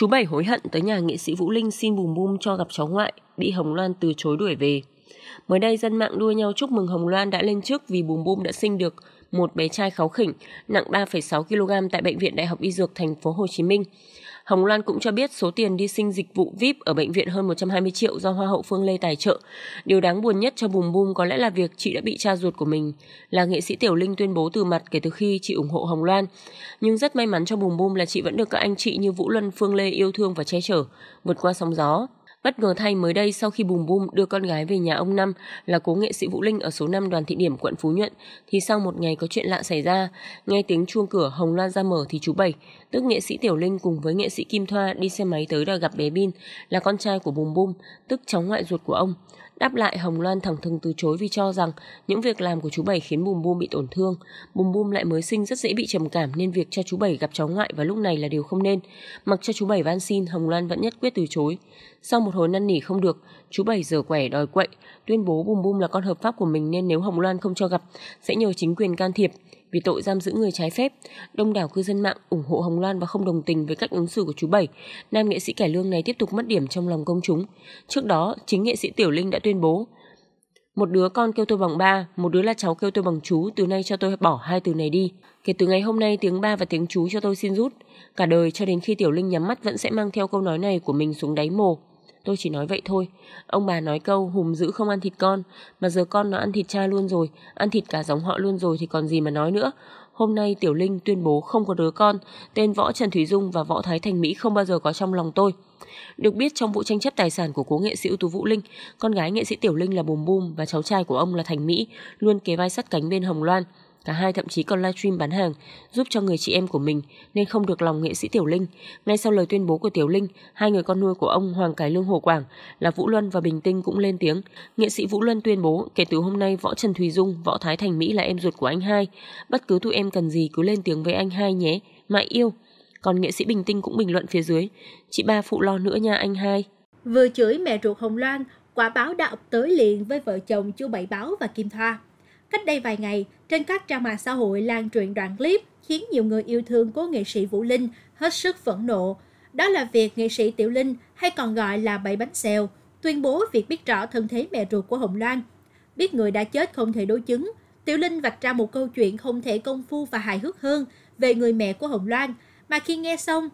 Chú Bảy hối hận tới nhà nghệ sĩ Vũ Linh xin bùm bum cho gặp cháu ngoại, bị Hồng Loan từ chối đuổi về. Mới đây dân mạng đua nhau chúc mừng Hồng Loan đã lên trước vì bùm bum đã sinh được một bé trai kháu khỉnh nặng 3,6 kg tại bệnh viện Đại học Y Dược thành phố Hồ Chí Minh. Hồng Loan cũng cho biết số tiền đi sinh dịch vụ VIP ở bệnh viện hơn 120 triệu do Hoa hậu Phương Lê tài trợ. Điều đáng buồn nhất cho Bùm Bùm có lẽ là việc chị đã bị cha ruột của mình là nghệ sĩ Tiểu Linh tuyên bố từ mặt kể từ khi chị ủng hộ Hồng Loan. Nhưng rất may mắn cho Bùm Bùm là chị vẫn được các anh chị như Vũ Luân Phương Lê yêu thương và che chở, vượt qua sóng gió. Bất ngờ thay mới đây sau khi Bùm Bùm đưa con gái về nhà ông Năm là cố nghệ sĩ Vũ Linh ở số 5 đoàn thị điểm quận Phú Nhuận thì sau một ngày có chuyện lạ xảy ra. Nghe tiếng chuông cửa Hồng Loan ra mở thì chú Bảy, tức nghệ sĩ Tiểu Linh cùng với nghệ sĩ Kim Thoa đi xe máy tới đòi gặp bé Bin là con trai của Bùm Bùm, tức cháu ngoại ruột của ông. Đáp lại, Hồng Loan thẳng thừng từ chối vì cho rằng những việc làm của chú Bảy khiến Bùm Bùm bị tổn thương. Bùm Bùm lại mới sinh rất dễ bị trầm cảm nên việc cho chú Bảy gặp cháu ngoại vào lúc này là điều không nên. Mặc cho chú Bảy van xin, Hồng Loan vẫn nhất quyết từ chối. Sau một hồi năn nỉ không được, chú Bảy giờ quẻ đòi quậy, tuyên bố Bùm Bùm là con hợp pháp của mình nên nếu Hồng Loan không cho gặp, sẽ nhờ chính quyền can thiệp vì tội giam giữ người trái phép. Đông đảo cư dân mạng ủng hộ Hồng Loan và không đồng tình với cách ứng xử của chú Bảy. Nam nghệ sĩ cải lương này tiếp tục mất điểm trong lòng công chúng. Trước đó, chính nghệ sĩ Tiểu Linh đã tuyên bố một đứa con kêu tôi bằng ba, một đứa là cháu kêu tôi bằng chú, từ nay cho tôi bỏ hai từ này đi. Kể từ ngày hôm nay tiếng ba và tiếng chú cho tôi xin rút. Cả đời cho đến khi Tiểu Linh nhắm mắt vẫn sẽ mang theo câu nói này của mình xuống đáy mồ tôi chỉ nói vậy thôi. Ông bà nói câu hùm dữ không ăn thịt con, mà giờ con nó ăn thịt cha luôn rồi, ăn thịt cả giống họ luôn rồi thì còn gì mà nói nữa. Hôm nay Tiểu Linh tuyên bố không có đứa con, tên Võ Trần Thủy Dung và Võ Thái Thành Mỹ không bao giờ có trong lòng tôi. Được biết trong vụ tranh chấp tài sản của cố nghệ sĩ ưu tú Vũ Linh, con gái nghệ sĩ Tiểu Linh là Bùm Bùm và cháu trai của ông là Thành Mỹ, luôn kế vai sắt cánh bên Hồng Loan. Cả hai thậm chí còn livestream bán hàng giúp cho người chị em của mình nên không được lòng nghệ sĩ Tiểu Linh. Ngay sau lời tuyên bố của Tiểu Linh, hai người con nuôi của ông Hoàng Cải Lương Hồ Quảng là Vũ Luân và Bình Tinh cũng lên tiếng. Nghệ sĩ Vũ Luân tuyên bố kể từ hôm nay Võ Trần Thùy Dung, Võ Thái Thành Mỹ là em ruột của anh hai. Bất cứ tụi em cần gì cứ lên tiếng với anh hai nhé, mãi yêu. Còn nghệ sĩ Bình Tinh cũng bình luận phía dưới, chị ba phụ lo nữa nha anh hai. Vừa chửi mẹ ruột Hồng Loan, quả báo đã ập tới liền với vợ chồng chú Bảy Báo và Kim Thoa. Cách đây vài ngày, trên các trang mạng xã hội lan truyền đoạn clip khiến nhiều người yêu thương của nghệ sĩ Vũ Linh hết sức phẫn nộ. Đó là việc nghệ sĩ Tiểu Linh, hay còn gọi là Bảy Bánh Xèo, tuyên bố việc biết rõ thân thế mẹ ruột của Hồng Loan. Biết người đã chết không thể đối chứng, Tiểu Linh vạch ra một câu chuyện không thể công phu và hài hước hơn về người mẹ của Hồng Loan, mà khi nghe xong,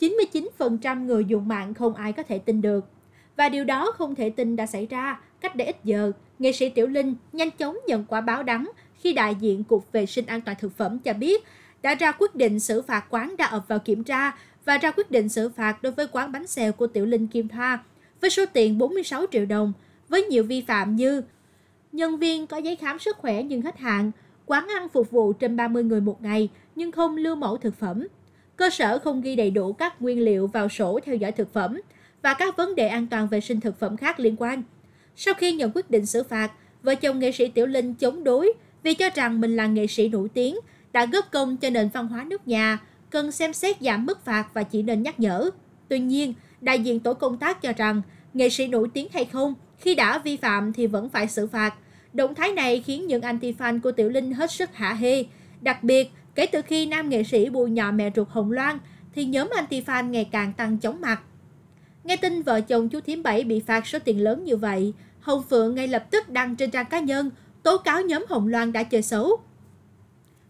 99% người dùng mạng không ai có thể tin được. Và điều đó không thể tin đã xảy ra cách đây ít giờ, nghệ sĩ Tiểu Linh nhanh chóng nhận quả báo đắng khi đại diện Cục Vệ sinh An toàn Thực phẩm cho biết đã ra quyết định xử phạt quán đã ập vào kiểm tra và ra quyết định xử phạt đối với quán bánh xèo của Tiểu Linh Kim Thoa với số tiền 46 triệu đồng với nhiều vi phạm như nhân viên có giấy khám sức khỏe nhưng hết hạn, quán ăn phục vụ trên 30 người một ngày nhưng không lưu mẫu thực phẩm, cơ sở không ghi đầy đủ các nguyên liệu vào sổ theo dõi thực phẩm và các vấn đề an toàn vệ sinh thực phẩm khác liên quan. Sau khi nhận quyết định xử phạt, vợ chồng nghệ sĩ Tiểu Linh chống đối vì cho rằng mình là nghệ sĩ nổi tiếng, đã góp công cho nền văn hóa nước nhà, cần xem xét giảm mức phạt và chỉ nên nhắc nhở. Tuy nhiên, đại diện tổ công tác cho rằng nghệ sĩ nổi tiếng hay không, khi đã vi phạm thì vẫn phải xử phạt. Động thái này khiến những anti-fan của Tiểu Linh hết sức hạ hê. Đặc biệt, kể từ khi nam nghệ sĩ bùi nhọ mẹ ruột Hồng Loan, thì nhóm anti-fan ngày càng tăng chóng mặt. Nghe tin vợ chồng chú Thiếm Bảy bị phạt số tiền lớn như vậy, Hồng Phượng ngay lập tức đăng trên trang cá nhân tố cáo nhóm Hồng Loan đã chơi xấu.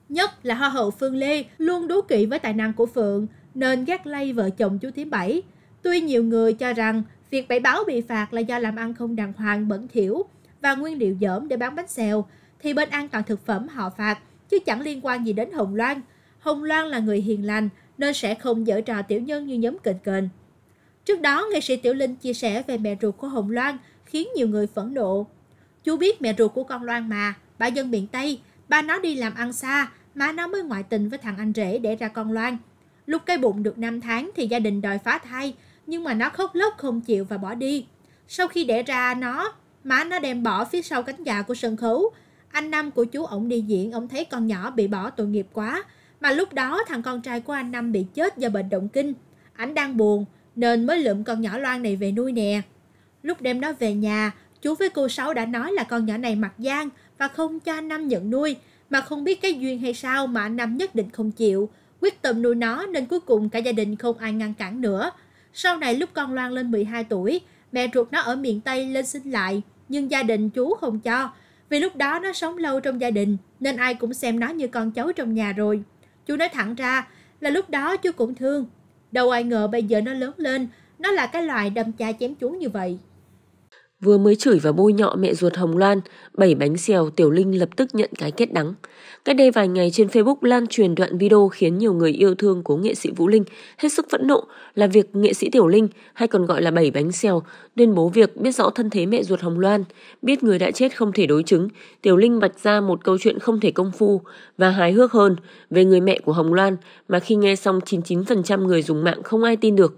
Nhất là Hoa hậu Phương Lê luôn đố kỵ với tài năng của Phượng nên gác lây vợ chồng chú Thím Bảy. Tuy nhiều người cho rằng việc bảy báo bị phạt là do làm ăn không đàng hoàng bẩn thỉu và nguyên liệu dởm để bán bánh xèo, thì bên an toàn thực phẩm họ phạt, chứ chẳng liên quan gì đến Hồng Loan. Hồng Loan là người hiền lành nên sẽ không dở trò tiểu nhân như nhóm kền kền. Trước đó, nghệ sĩ Tiểu Linh chia sẻ về mẹ ruột của Hồng Loan khiến nhiều người phẫn nộ. Chú biết mẹ ruột của con Loan mà, bà dân miền Tây, ba nó đi làm ăn xa, má nó mới ngoại tình với thằng anh rể để ra con Loan. Lúc cái bụng được 5 tháng thì gia đình đòi phá thai, nhưng mà nó khóc lóc không chịu và bỏ đi. Sau khi đẻ ra nó, má nó đem bỏ phía sau cánh gà của sân khấu. Anh Năm của chú ổng đi diễn, ổng thấy con nhỏ bị bỏ tội nghiệp quá. Mà lúc đó thằng con trai của anh Năm bị chết do bệnh động kinh. Ảnh đang buồn, nên mới lượm con nhỏ Loan này về nuôi nè. Lúc đem nó về nhà, chú với cô Sáu đã nói là con nhỏ này mặt gian và không cho anh Nam nhận nuôi, mà không biết cái duyên hay sao mà anh Nam nhất định không chịu, quyết tâm nuôi nó nên cuối cùng cả gia đình không ai ngăn cản nữa. Sau này lúc con Loan lên 12 tuổi, mẹ ruột nó ở miền Tây lên xin lại, nhưng gia đình chú không cho, vì lúc đó nó sống lâu trong gia đình nên ai cũng xem nó như con cháu trong nhà rồi. Chú nói thẳng ra là lúc đó chú cũng thương, đâu ai ngờ bây giờ nó lớn lên, nó là cái loài đâm cha chém chú như vậy. Vừa mới chửi và bôi nhọ mẹ ruột Hồng Loan, bảy bánh xèo Tiểu Linh lập tức nhận cái kết đắng. Cách đây vài ngày trên Facebook lan truyền đoạn video khiến nhiều người yêu thương của nghệ sĩ Vũ Linh hết sức phẫn nộ là việc nghệ sĩ Tiểu Linh, hay còn gọi là bảy bánh xèo, tuyên bố việc biết rõ thân thế mẹ ruột Hồng Loan, biết người đã chết không thể đối chứng. Tiểu Linh bạch ra một câu chuyện không thể công phu và hài hước hơn về người mẹ của Hồng Loan mà khi nghe xong 99% người dùng mạng không ai tin được.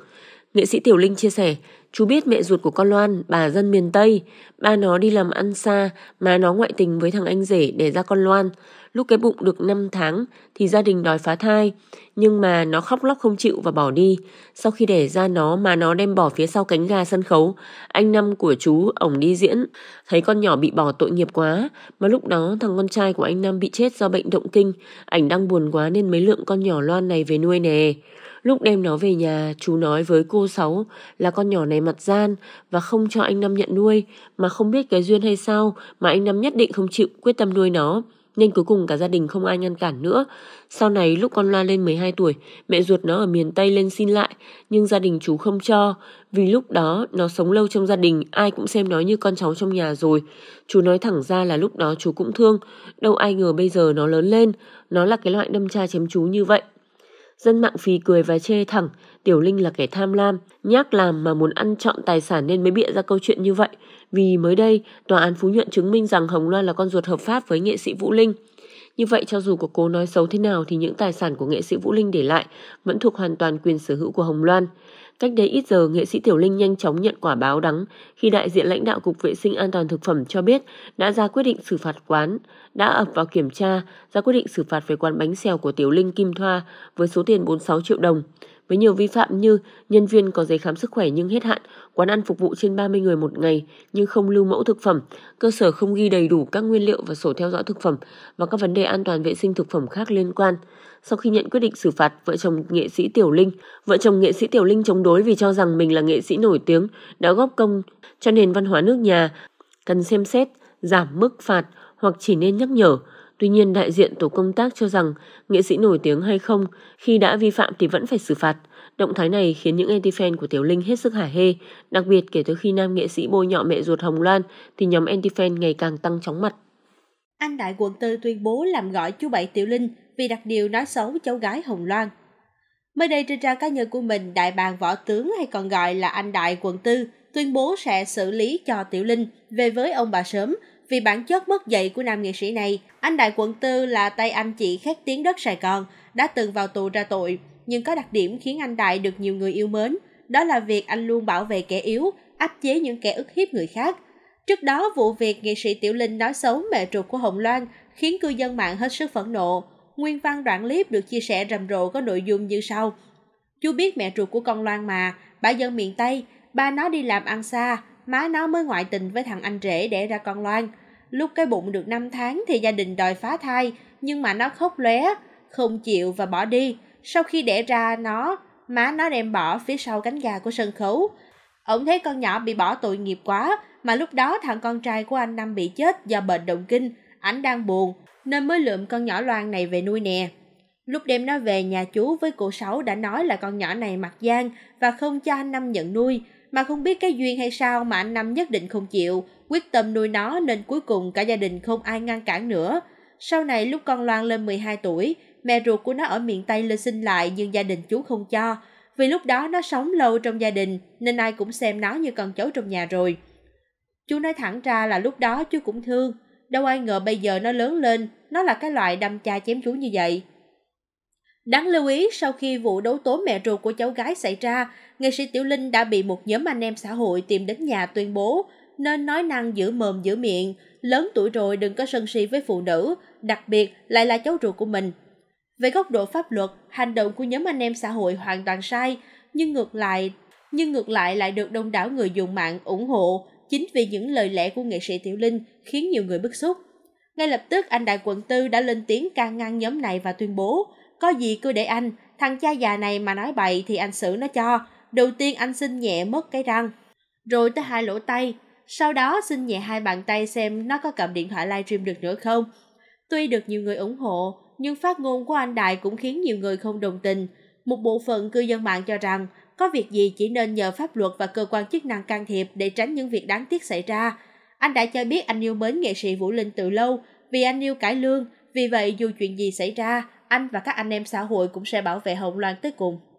Nghệ sĩ Tiểu Linh chia sẻ, chú biết mẹ ruột của con Loan, bà dân miền Tây, ba nó đi làm ăn xa, má nó ngoại tình với thằng anh rể để ra con Loan. Lúc cái bụng được 5 tháng thì gia đình đòi phá thai, nhưng mà nó khóc lóc không chịu và bỏ đi. Sau khi đẻ ra nó mà nó đem bỏ phía sau cánh gà sân khấu, anh năm của chú ổng đi diễn, thấy con nhỏ bị bỏ tội nghiệp quá, mà lúc đó thằng con trai của anh năm bị chết do bệnh động kinh, ảnh đang buồn quá nên mới lượng con nhỏ Loan này về nuôi nè. Lúc đem nó về nhà, chú nói với cô Sáu là con nhỏ này mặt gian và không cho anh Năm nhận nuôi, mà không biết cái duyên hay sao mà anh Năm nhất định không chịu quyết tâm nuôi nó. Nên cuối cùng cả gia đình không ai ngăn cản nữa. Sau này lúc con loa lên 12 tuổi, mẹ ruột nó ở miền Tây lên xin lại, nhưng gia đình chú không cho. Vì lúc đó nó sống lâu trong gia đình, ai cũng xem nó như con cháu trong nhà rồi. Chú nói thẳng ra là lúc đó chú cũng thương, đâu ai ngờ bây giờ nó lớn lên, nó là cái loại đâm cha chém chú như vậy. Dân mạng phì cười và chê thẳng, Tiểu Linh là kẻ tham lam, nhác làm mà muốn ăn trọn tài sản nên mới bịa ra câu chuyện như vậy. Vì mới đây, Tòa án Phú Nhuận chứng minh rằng Hồng Loan là con ruột hợp pháp với nghệ sĩ Vũ Linh. Như vậy cho dù có cố nói xấu thế nào thì những tài sản của nghệ sĩ Vũ Linh để lại vẫn thuộc hoàn toàn quyền sở hữu của Hồng Loan. Cách đây ít giờ, nghệ sĩ Tiểu Linh nhanh chóng nhận quả báo đắng khi đại diện lãnh đạo Cục Vệ sinh An toàn Thực phẩm cho biết đã ra quyết định xử phạt quán, đã ập vào kiểm tra, ra quyết định xử phạt về quán bánh xèo của Tiểu Linh Kim Thoa với số tiền 46 triệu đồng với nhiều vi phạm như nhân viên có giấy khám sức khỏe nhưng hết hạn, quán ăn phục vụ trên 30 người một ngày nhưng không lưu mẫu thực phẩm, cơ sở không ghi đầy đủ các nguyên liệu và sổ theo dõi thực phẩm và các vấn đề an toàn vệ sinh thực phẩm khác liên quan. Sau khi nhận quyết định xử phạt, vợ chồng nghệ sĩ Tiểu Linh, vợ chồng nghệ sĩ Tiểu Linh chống đối vì cho rằng mình là nghệ sĩ nổi tiếng, đã góp công cho nền văn hóa nước nhà, cần xem xét giảm mức phạt hoặc chỉ nên nhắc nhở Tuy nhiên đại diện tổ công tác cho rằng nghệ sĩ nổi tiếng hay không khi đã vi phạm thì vẫn phải xử phạt. Động thái này khiến những anti-fan của Tiểu Linh hết sức hả hê. Đặc biệt kể từ khi nam nghệ sĩ bôi nhọ mẹ ruột Hồng Loan thì nhóm anti-fan ngày càng tăng chóng mặt. Anh Đại Quận Tư tuyên bố làm gọi chú Bảy Tiểu Linh vì đặt điều nói xấu cháu gái Hồng Loan. Mới đây trên trang cá nhân của mình, đại bàng võ tướng hay còn gọi là anh đại quận tư tuyên bố sẽ xử lý cho Tiểu Linh về với ông bà sớm vì bản chất mất dạy của nam nghệ sĩ này, anh Đại Quận Tư là tay anh chị khét tiếng đất Sài Gòn, đã từng vào tù ra tội, nhưng có đặc điểm khiến anh Đại được nhiều người yêu mến, đó là việc anh luôn bảo vệ kẻ yếu, áp chế những kẻ ức hiếp người khác. Trước đó, vụ việc nghệ sĩ Tiểu Linh nói xấu mẹ ruột của Hồng Loan khiến cư dân mạng hết sức phẫn nộ. Nguyên văn đoạn clip được chia sẻ rầm rộ có nội dung như sau. Chú biết mẹ ruột của con Loan mà, bà dân miền Tây, ba nó đi làm ăn xa, má nó mới ngoại tình với thằng anh rể để ra con Loan – Lúc cái bụng được 5 tháng thì gia đình đòi phá thai, nhưng mà nó khóc lóe, không chịu và bỏ đi. Sau khi đẻ ra nó, má nó đem bỏ phía sau cánh gà của sân khấu. Ông thấy con nhỏ bị bỏ tội nghiệp quá, mà lúc đó thằng con trai của anh Năm bị chết do bệnh động kinh, ảnh đang buồn, nên mới lượm con nhỏ Loan này về nuôi nè. Lúc đem nó về nhà chú với cụ Sáu đã nói là con nhỏ này mặt gian và không cho anh Năm nhận nuôi, mà không biết cái duyên hay sao mà anh Năm nhất định không chịu, quyết tâm nuôi nó nên cuối cùng cả gia đình không ai ngăn cản nữa. Sau này lúc con Loan lên 12 tuổi, mẹ ruột của nó ở miền Tây lên xin lại nhưng gia đình chú không cho. Vì lúc đó nó sống lâu trong gia đình nên ai cũng xem nó như con cháu trong nhà rồi. Chú nói thẳng ra là lúc đó chú cũng thương, đâu ai ngờ bây giờ nó lớn lên, nó là cái loại đâm cha chém chú như vậy. Đáng lưu ý, sau khi vụ đấu tố mẹ ruột của cháu gái xảy ra, nghệ sĩ Tiểu Linh đã bị một nhóm anh em xã hội tìm đến nhà tuyên bố nên nói năng giữ mồm giữ miệng, lớn tuổi rồi đừng có sân si với phụ nữ, đặc biệt lại là cháu ruột của mình. Về góc độ pháp luật, hành động của nhóm anh em xã hội hoàn toàn sai, nhưng ngược lại, nhưng ngược lại lại được đông đảo người dùng mạng ủng hộ chính vì những lời lẽ của nghệ sĩ Tiểu Linh khiến nhiều người bức xúc. Ngay lập tức, anh đại quận tư đã lên tiếng can ngăn nhóm này và tuyên bố có gì cứ để anh, thằng cha già này mà nói bậy thì anh xử nó cho. Đầu tiên anh xin nhẹ mất cái răng, rồi tới hai lỗ tay. Sau đó xin nhẹ hai bàn tay xem nó có cầm điện thoại livestream được nữa không. Tuy được nhiều người ủng hộ, nhưng phát ngôn của anh Đại cũng khiến nhiều người không đồng tình. Một bộ phận cư dân mạng cho rằng có việc gì chỉ nên nhờ pháp luật và cơ quan chức năng can thiệp để tránh những việc đáng tiếc xảy ra. Anh đã cho biết anh yêu mến nghệ sĩ Vũ Linh từ lâu, vì anh yêu cải lương, vì vậy dù chuyện gì xảy ra, anh và các anh em xã hội cũng sẽ bảo vệ Hồng Loan tới cùng.